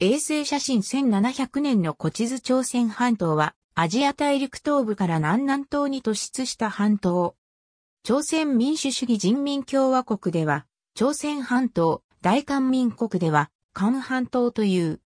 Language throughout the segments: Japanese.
衛星写真1700年の古地図朝鮮半島は、アジア大陸東部から南南東に突出した半島。朝鮮民主主義人民共和国では、朝鮮半島、大韓民国では、韓半島という。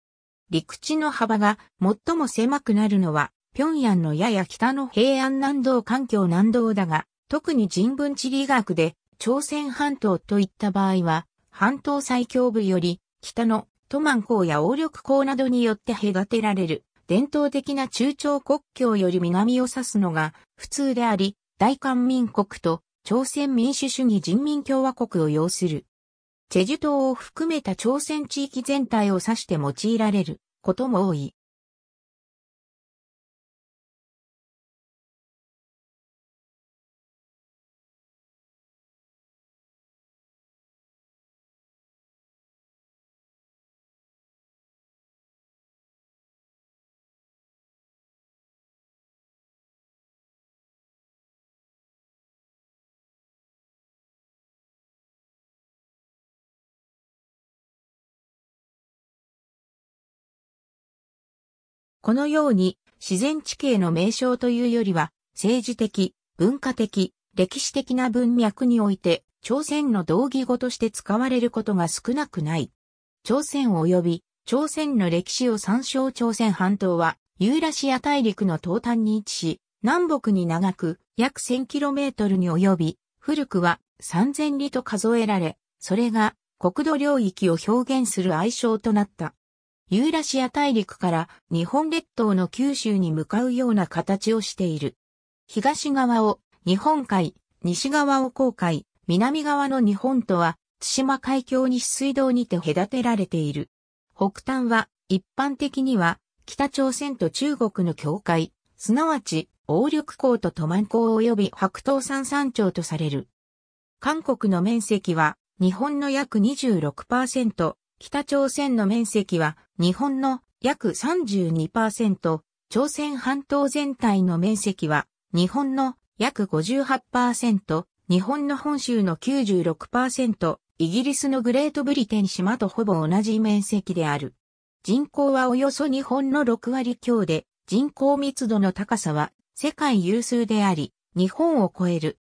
陸地の幅が最も狭くなるのは、平壌のやや北の平安南道環境南道だが、特に人文地理学で、朝鮮半島といった場合は、半島最強部より、北のトマン港や王緑港などによって隔てられる、伝統的な中朝国境より南を指すのが普通であり、大韓民国と朝鮮民主主義人民共和国を要する。チェジュ島を含めた朝鮮地域全体を指して用いられることも多い。このように自然地形の名称というよりは政治的、文化的、歴史的な文脈において朝鮮の同義語として使われることが少なくない。朝鮮及び朝鮮の歴史を参照朝鮮半島はユーラシア大陸の東端に位置し、南北に長く約 1000km に及び、古くは3000里と数えられ、それが国土領域を表現する愛称となった。ユーラシア大陸から日本列島の九州に向かうような形をしている。東側を日本海、西側を航海、南側の日本とは、津島海峡に水道にて隔てられている。北端は一般的には北朝鮮と中国の境界、すなわち王緑港と都満港及び白頭山山頂とされる。韓国の面積は日本の約26%、北朝鮮の面積は日本の約32%、朝鮮半島全体の面積は日本の約58%、日本の本州の96%、イギリスのグレートブリテン島とほぼ同じ面積である。人口はおよそ日本の6割強で、人口密度の高さは世界有数であり、日本を超える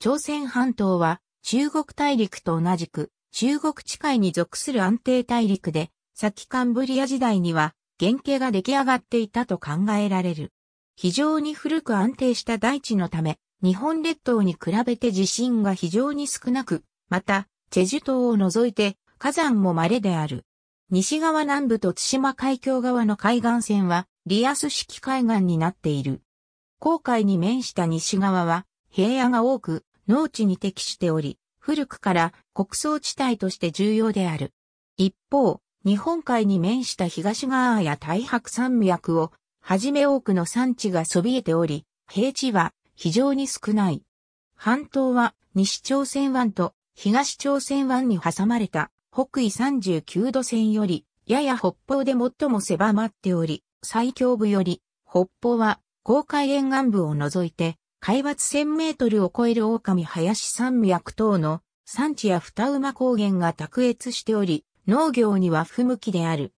朝鮮半島は中国大陸と同じく中国地海に属する安定大陸で、先カンブリア時代には原型が出来上がっていたと考えられる。非常に古く安定した大地のため、日本列島に比べて地震が非常に少なく、また、チェジュ島を除いて火山も稀である。西側南部と対馬海峡側の海岸線はリアス式海岸になっている。航海に面した西側は平野が多く、農地に適しており、古くから穀倉地帯として重要である。一方、日本海に面した東側や太白山脈をはじめ多くの産地がそびえており、平地は非常に少ない。半島は西朝鮮湾と東朝鮮湾に挟まれた北緯39度線よりやや北方で最も狭まっており、最強部より北方は公海沿岸部を除いて海抜1000メートルを超える狼林山脈等の産地や二馬高原が卓越しており、農業には不向きである。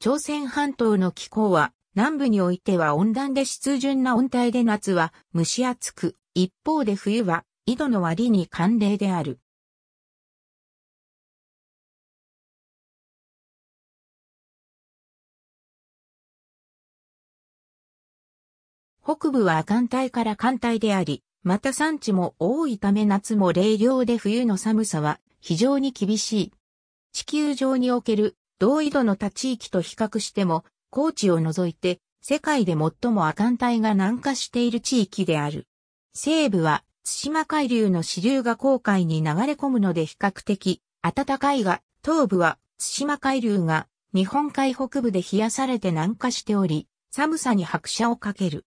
朝鮮半島の気候は南部においては温暖で湿潤な温帯で夏は蒸し暑く、一方で冬は緯度の割に寒冷である。北部は亜寒帯から寒帯であり、また産地も多いため夏も冷涼で冬の寒さは非常に厳しい。地球上における同緯度の他地域と比較しても、高地を除いて世界で最も亜寒帯が南下している地域である。西部は対馬海流の支流が航海に流れ込むので比較的暖かいが、東部は対馬海流が日本海北部で冷やされて南下しており、寒さに拍車をかける。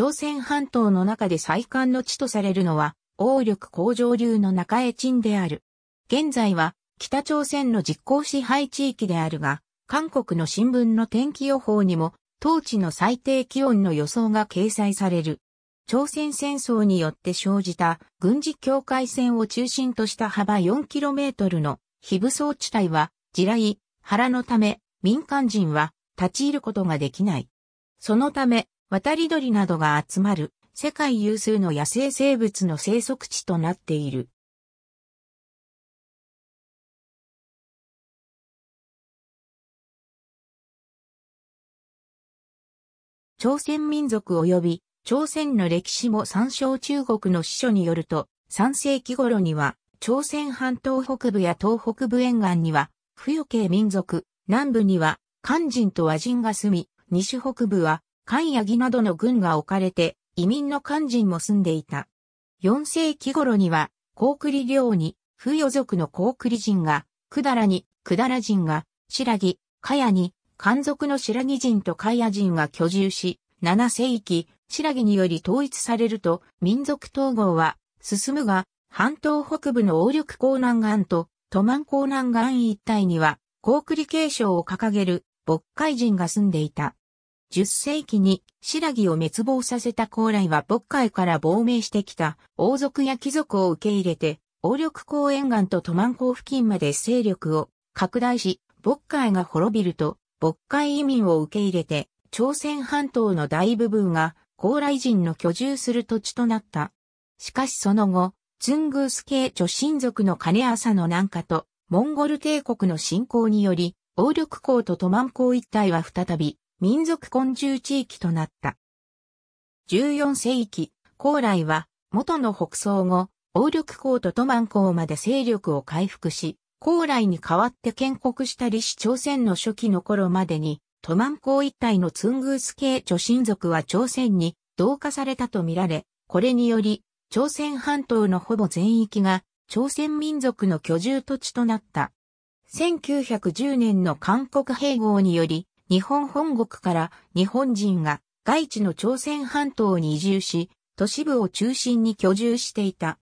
朝鮮半島の中で最寒の地とされるのは、王力工場流の中江鎮である。現在は、北朝鮮の実効支配地域であるが、韓国の新聞の天気予報にも、当地の最低気温の予想が掲載される。朝鮮戦争によって生じた軍事境界線を中心とした幅 4km の非武装地帯は地雷、腹のため民間人は立ち入ることができない。そのため渡り鳥などが集まる世界有数の野生生物の生息地となっている。朝鮮民族及び朝鮮の歴史も参照中国の史書によると、3世紀頃には朝鮮半島北部や東北部沿岸には、付与系民族、南部には漢人と和人が住み、西北部は関ヤギなどの軍が置かれて、移民の漢人も住んでいた。4世紀頃には、高栗領に、風予族の高栗人が、くだらに、くだら人が、白木、かやに、漢族の白木人とかや人が居住し、7世紀、白木により統一されると、民族統合は、進むが、半島北部の王力港南岸と、都満港南岸一帯には、高栗継承を掲げる、牧海人が住んでいた。10世紀に新羅を滅亡させた高麗は渤海から亡命してきた王族や貴族を受け入れて、王緑港沿岸と都満港付近まで勢力を拡大し、渤海が滅びると、渤海移民を受け入れて、朝鮮半島の大部分が高麗人の居住する土地となった。しかしその後、ツングース系女親族の金朝の南下と、モンゴル帝国の侵攻により、王緑港と都満港一帯は再び、民族昆虫地域となった。14世紀、高麗は元の北宋後、王力公と都満公まで勢力を回復し、高麗に代わって建国した李氏朝鮮の初期の頃までに、都満公一帯のツングース系女親族は朝鮮に同化されたとみられ、これにより、朝鮮半島のほぼ全域が朝鮮民族の居住土地となった。1910年の韓国併合により、日本本国から日本人が外地の朝鮮半島に移住し、都市部を中心に居住していた。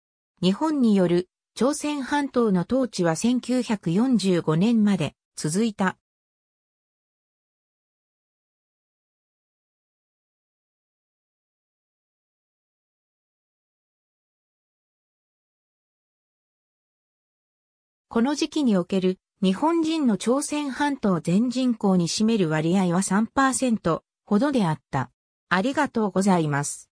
日本による朝鮮半島の統治は1945年まで続いた。この時期における日本人の朝鮮半島全人口に占める割合は3%ほどであった。ありがとうございます。